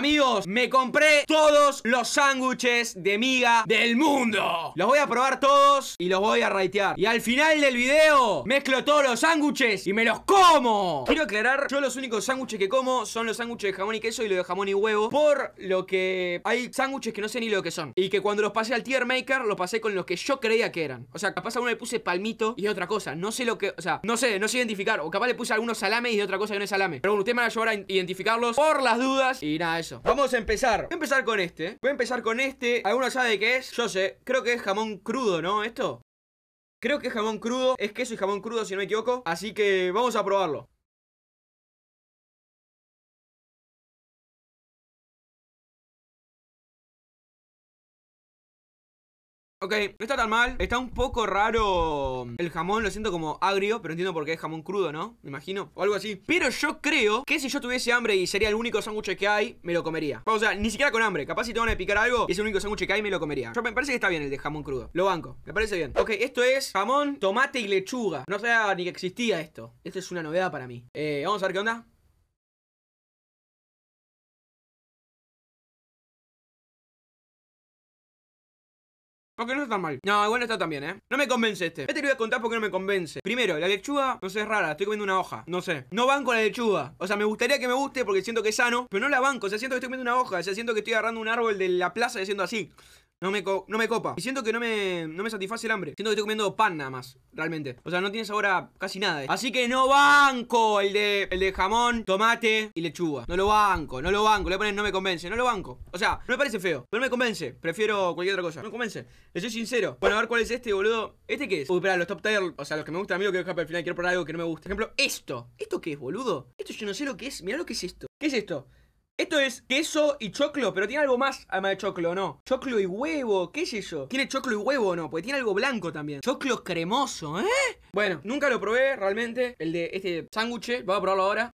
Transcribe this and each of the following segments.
Amigos, me compré todos los sándwiches de miga del mundo Los voy a probar todos y los voy a raitear Y al final del video mezclo todos los sándwiches y me los como Quiero aclarar, yo los únicos sándwiches que como son los sándwiches de jamón y queso y los de jamón y huevo Por lo que hay sándwiches que no sé ni lo que son Y que cuando los pasé al tier maker, los pasé con los que yo creía que eran O sea, capaz a uno le puse palmito y otra cosa No sé lo que, o sea, no sé, no sé identificar O capaz le puse algunos salames y de otra cosa que no es salame Pero bueno, ustedes me van a ayudar a identificarlos por las dudas Y nada, eso. Vamos a empezar. Voy a empezar con este. Voy a empezar con este. ¿Alguno sabe qué es? Yo sé. Creo que es jamón crudo, ¿no? Esto. Creo que es jamón crudo. Es queso y jamón crudo, si no me equivoco. Así que vamos a probarlo. Ok, no está tan mal. Está un poco raro el jamón, lo siento como agrio, pero entiendo por qué es jamón crudo, ¿no? Me imagino. O algo así. Pero yo creo que si yo tuviese hambre y sería el único sándwich que hay, me lo comería. O sea, ni siquiera con hambre. Capaz si te van a picar algo, y es el único sándwich que hay, me lo comería. Yo me parece que está bien el de jamón crudo. Lo banco. Me parece bien. Ok, esto es jamón, tomate y lechuga. No sabía ni que existía esto. Esto es una novedad para mí. Eh, vamos a ver qué onda. Porque no está tan mal. No, igual está tan bien, ¿eh? No me convence este. Este lo voy a contar porque no me convence. Primero, la lechuga, no sé, es rara. Estoy comiendo una hoja. No sé. No banco la lechuga. O sea, me gustaría que me guste porque siento que es sano. Pero no la banco. O sea, siento que estoy comiendo una hoja. O sea, siento que estoy agarrando un árbol de la plaza y haciendo así. No me, no me copa. Y siento que no me, no me satisface el hambre. Siento que estoy comiendo pan nada más, realmente. O sea, no tienes ahora casi nada. Así que no banco el de, el de jamón, tomate y lechuga. No lo banco, no lo banco. Le ponen no me convence, no lo banco. O sea, no me parece feo, pero no me convence. Prefiero cualquier otra cosa. No me convence. Le soy sincero. Bueno, a ver cuál es este, boludo. ¿Este qué es? Uy, espera, los top tier, o sea, los que me gustan a mí que dejar para el final. Quiero probar algo que no me gusta. Por ejemplo, esto. ¿Esto qué es, boludo? Esto yo no sé lo que es. mira lo que es esto. ¿Qué es esto? Esto es queso y choclo, pero tiene algo más además de choclo, ¿no? Choclo y huevo, qué es eso? ¿Tiene choclo y huevo no? Porque tiene algo blanco también. Choclo cremoso, ¿eh? Bueno, nunca lo probé realmente, el de este sándwich. Voy a probarlo ahora.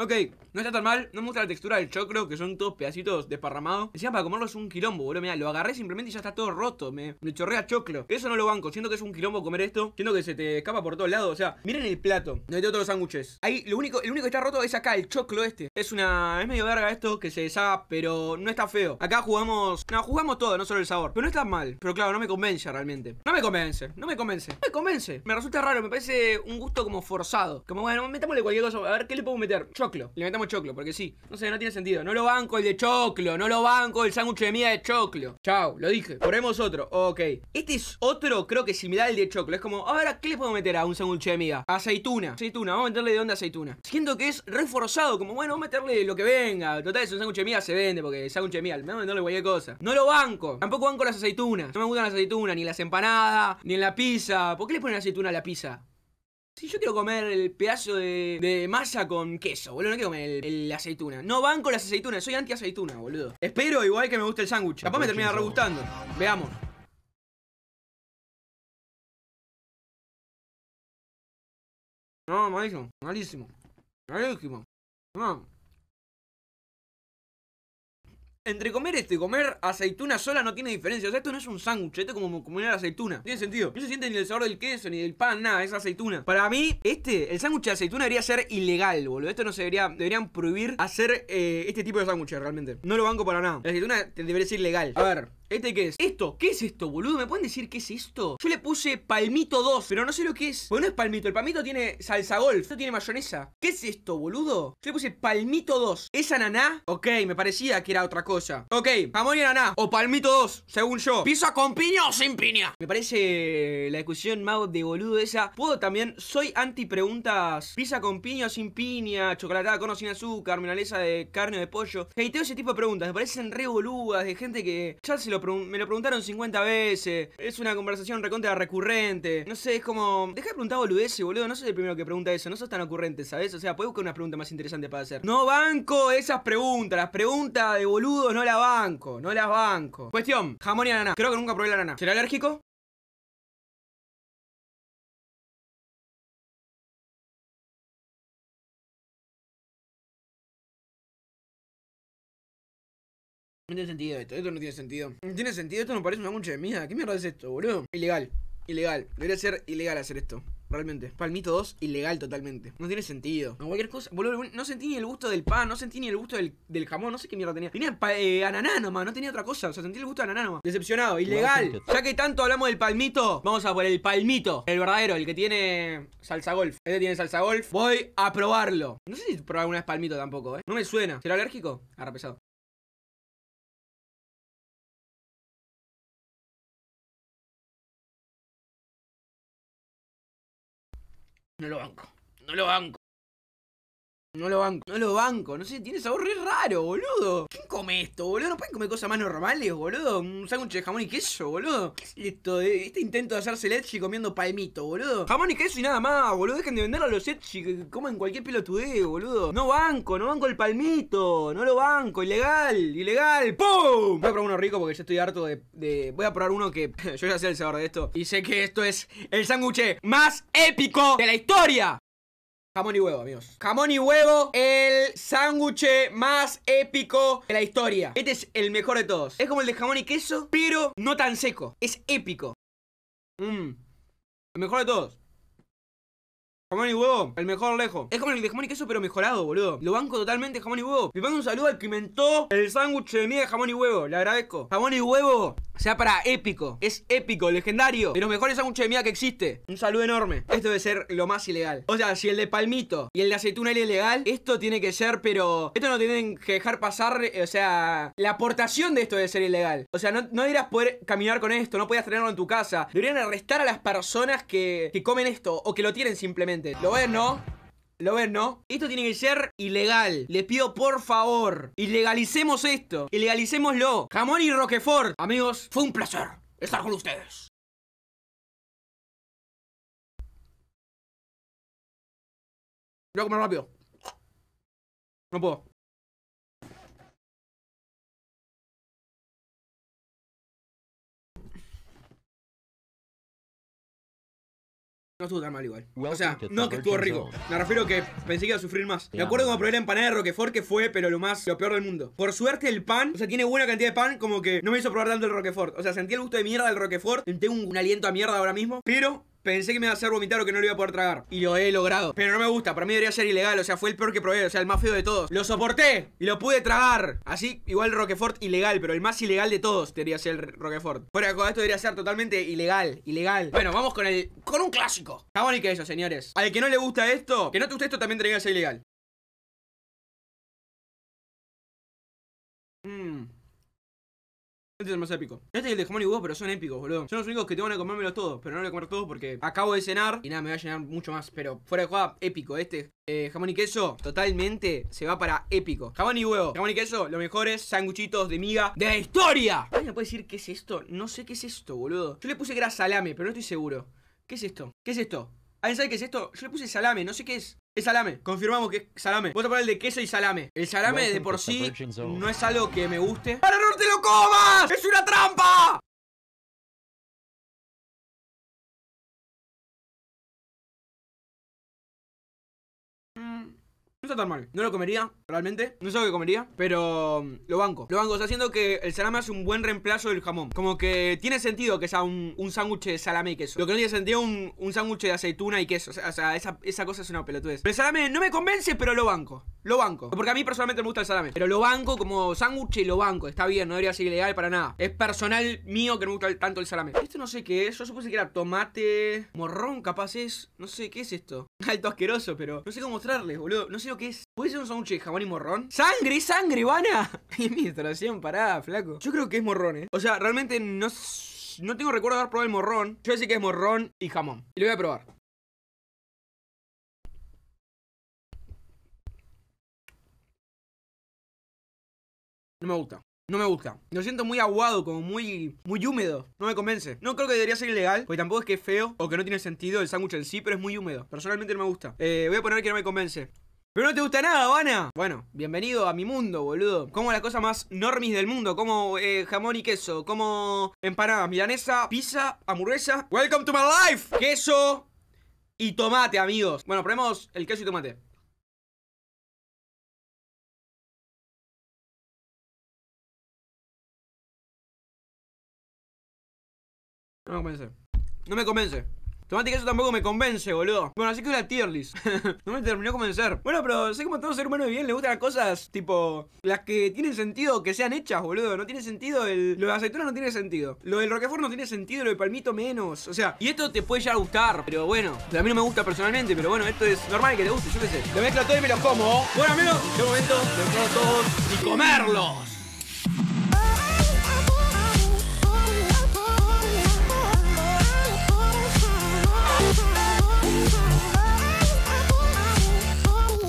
Ok, no está tan mal, no me gusta la textura del choclo que son todos pedacitos desparramados. Decía para es un quilombo, boludo, mira, lo agarré simplemente y ya está todo roto, me, me chorrea choclo. Eso no lo banco, siento que es un quilombo comer esto, siento que se te escapa por todos lados, o sea, miren el plato, donde tengo todos los sándwiches. Ahí, lo único, el único que está roto es acá, el choclo este. Es una, es medio verga esto, que se deshaga, pero no está feo. Acá jugamos, no, jugamos todo, no solo el sabor, pero no está mal. Pero claro, no me convence realmente. No me convence, no me convence, no me convence. Me resulta raro, me parece un gusto como forzado. Como bueno, metámosle cualquier cosa, a ver qué le puedo meter. Choclo. Le metamos choclo, porque sí. No sé, no tiene sentido. No lo banco el de choclo. No lo banco el sándwich de mía de choclo. Chao, lo dije. Ponemos otro. Ok. Este es otro, creo que similar al de choclo. Es como, ahora, ¿qué le puedo meter a un sándwich de mía? Aceituna. Aceituna. Vamos a meterle de onda aceituna. Siento que es reforzado. Como, bueno, vamos a meterle lo que venga. Total, es un sándwich de mía, se vende, porque es sándwich de mía. Vamos a meterle cualquier cosa. No lo banco. Tampoco banco las aceitunas. No me gustan las aceitunas, ni las empanadas, ni en la pizza. ¿Por qué le ponen aceituna a la pizza? Si yo quiero comer el pedazo de, masa con queso, boludo, no quiero comer la aceituna. No van con las aceitunas, soy anti-aceituna, boludo. Espero igual que me guste el sándwich. Capaz me termina re gustando. Veamos. No, malísimo, malísimo. Malísimo. No entre comer este y comer aceituna sola no tiene diferencia. O sea, esto no es un sándwich, esto es como comer aceituna. Tiene sentido. No se siente ni el sabor del queso, ni del pan, nada, es aceituna. Para mí, este, el sándwich de aceituna debería ser ilegal, boludo. Esto no se debería, deberían prohibir hacer eh, este tipo de sándwiches realmente. No lo banco para nada. La aceituna debería ser ilegal. A ver, ¿Este qué es? ¿Esto? ¿Qué es esto, boludo? ¿Me pueden decir qué es esto? Yo le puse palmito 2, pero no sé lo que es. Bueno, no es palmito, el palmito tiene salsa golf, esto tiene mayonesa. ¿Qué es esto, boludo? Yo le puse palmito 2. ¿Es ananá? Ok, me parecía que era otra cosa. Ok, jamón y ananá, o palmito 2, según yo. ¿Pizza con piña o sin piña? Me parece eh, la discusión más de boludo esa. Puedo también, soy anti preguntas, pizza con piña o sin piña, chocolatada con o sin azúcar, minalesa de carne o de pollo. Heiteo ese tipo de preguntas, me parecen re boludas de gente que ya se lo me lo preguntaron 50 veces. Es una conversación recontra recurrente. No sé, es como. Deja de preguntar boludeces, boludo. No soy el primero que pregunta eso. No sos tan ocurrente, ¿sabes? O sea, puedes buscar una pregunta más interesante para hacer. No banco esas preguntas. Las preguntas de boludo no las banco. No las banco. Cuestión: jamón y ananá. Creo que nunca probé la ananá. ¿Será alérgico? No tiene sentido esto, esto no tiene sentido. No tiene sentido, esto no parece una concha de mierda. ¿Qué mierda es esto, boludo? Ilegal, ilegal. Debería ser ilegal hacer esto. Realmente. Palmito 2, ilegal totalmente. No tiene sentido. No, cualquier cosa. Boludo, no sentí ni el gusto del pan, no sentí ni el gusto del, jamón, no sé qué mierda tenía. Tenía eh, ananá nomás, no tenía otra cosa. O sea, sentí el gusto de ananá Decepcionado, ilegal. Ya que tanto hablamos del palmito, vamos a por el palmito. El verdadero, el que tiene salsa golf. Este tiene salsa golf. Voy a probarlo. No sé si probar alguna vez palmito tampoco, ¿eh? No me suena. ¿Será alérgico? Arra pesado. No lo banco. No lo banco. No lo banco. No lo banco. No sé, tiene sabor re raro, boludo. ¿Quién come esto, boludo? ¿No pueden comer cosas más normales, boludo? Un sándwich de jamón y queso, boludo. ¿Qué es esto? este intento de hacerse leche comiendo palmito, boludo. Jamón y queso y nada más, boludo. Dejen de vender a los etchi que comen cualquier pelotudeo, boludo. No banco, no banco el palmito. No lo banco. Ilegal, ilegal. ¡Pum! Voy a probar uno rico porque ya estoy harto de... de... Voy a probar uno que... Yo ya sé el sabor de esto. Y sé que esto es el sándwich más épico de la historia. Jamón y huevo, amigos. Jamón y huevo, el sándwich más épico de la historia. Este es el mejor de todos. Es como el de jamón y queso, pero no tan seco. Es épico. Mmm. El mejor de todos. Jamón y huevo, el mejor lejos. Es como el de jamón y queso, pero mejorado, boludo. Lo banco totalmente, jamón y huevo. Le mando un saludo al que inventó el sándwich de mí de jamón y huevo. Le agradezco. Jamón y huevo, o sea, para épico. Es épico, legendario. De los mejores sándwiches de mía que existe. Un saludo enorme. Esto debe ser lo más ilegal. O sea, si el de palmito y el de aceituna es ilegal, esto tiene que ser, pero. Esto no tienen que dejar pasar. Eh, o sea, la aportación de esto debe ser ilegal. O sea, no, no deberías poder caminar con esto, no podías tenerlo en tu casa. Deberían arrestar a las personas que, que comen esto o que lo tienen simplemente. ¿Lo ven, no? Lo ven, ¿no? Esto tiene que ser ilegal. Les pido por favor. Ilegalicemos esto. Ilegalicémoslo. Jamón y Roquefort. Amigos, fue un placer estar con ustedes. Voy a comer rápido. No puedo. No estuvo tan mal igual. O sea, no que estuvo rico. Me refiero que pensé que iba a sufrir más. Me acuerdo cuando probé la empanada de Roquefort que fue, pero lo más, lo peor del mundo. Por suerte el pan, o sea, tiene buena cantidad de pan, como que no me hizo probar tanto el Roquefort. O sea, sentí el gusto de mierda del Roquefort. Tengo un aliento a mierda ahora mismo, pero pensé que me iba a hacer vomitar o que no lo iba a poder tragar. Y lo he logrado. Pero no me gusta, para mí debería ser ilegal. O sea, fue el peor que probé, o sea, el más feo de todos. Lo soporté y lo pude tragar. Así, igual Roquefort ilegal, pero el más ilegal de todos debería ser el Roquefort. Bueno, con esto debería ser totalmente ilegal, ilegal. Bueno, vamos con el. con un clásico. Está bonito eso, señores. Al que no le gusta esto, que no te guste esto también debería ser ilegal. Mmm. Este es el más épico. Este es el de jamón y huevo, pero son épicos, boludo. Son los únicos que tengo que comérmelos todos, pero no voy a comer todos porque acabo de cenar y nada, me va a llenar mucho más. Pero fuera de juego, épico. Este eh, jamón y queso, totalmente se va para épico. Jamón y huevo, jamón y queso, los mejores sanguchitos de miga de la historia. ¿Alguien me puede decir qué es esto? No sé qué es esto, boludo. Yo le puse que era salame, pero no estoy seguro. ¿Qué es esto? ¿Qué es esto? ¿Alguien sabe qué es esto? Yo le puse salame, no sé qué es. Es salame, confirmamos que es salame. Voy a poner el de queso y salame. El salame de por sí no es algo que me guste. ¡Para no te lo comas! ¡Es una trampa! No lo comería, realmente. No sé lo que comería, pero mm, lo banco. Lo banco, o sea, haciendo que el salame es un buen reemplazo del jamón. Como que tiene sentido que sea un, sándwich de salame y queso. Lo que no tiene sentido un, un sándwich de aceituna y queso. O sea, esa, cosa es una pelotudez. Pero el salame no me convence, pero lo banco. Lo banco. Porque a mí personalmente me gusta el salame. Pero lo banco como sándwich y lo banco. Está bien, no debería ser ilegal para nada. Es personal mío que no me gusta tanto el salame. Esto no sé qué es. Yo supuse que era tomate, morrón, capaz es. No sé qué es esto. Alto asqueroso, pero no sé cómo mostrarles, boludo. No sé ¿Puede ser un sándwich de jamón y morrón? ¡Sangre, sangre, Ivana! es mi instalación, parada flaco. Yo creo que es morrón, eh. O sea, realmente no. No tengo recuerdo de haber probado el morrón. Yo sé que es morrón y jamón. Y lo voy a probar. No me gusta. No me gusta. Lo siento muy aguado, como muy muy húmedo. No me convence. No creo que debería ser ilegal, porque tampoco es que es feo o que no tiene sentido el sándwich en sí, pero es muy húmedo. Personalmente no me gusta. Eh, voy a poner que no me convence. Pero no te gusta nada, Habana. Bueno, bienvenido a mi mundo, boludo. Como las cosas más normis del mundo. Como eh, jamón y queso. Como empanadas, milanesa, pizza, hamburguesa. Welcome to my life. Queso y tomate, amigos. Bueno, probemos el queso y tomate. No me convence. No me convence. Tomate eso tampoco me convence, boludo. Bueno, así que una tier list. no me terminó de convencer. Bueno, pero sé como todo ser humano de bien le gustan las cosas, tipo, las que tienen sentido que sean hechas, boludo. No tiene sentido el... Lo de aceituna no tiene sentido. Lo del roquefort no tiene sentido, lo de palmito menos. O sea, y esto te puede llegar gustar, pero bueno. A mí no me gusta personalmente, pero bueno, esto es normal que te guste, yo qué sé. Lo mezclo todo y me lo como. Bueno, amigos, de momento, de todos y comerlos.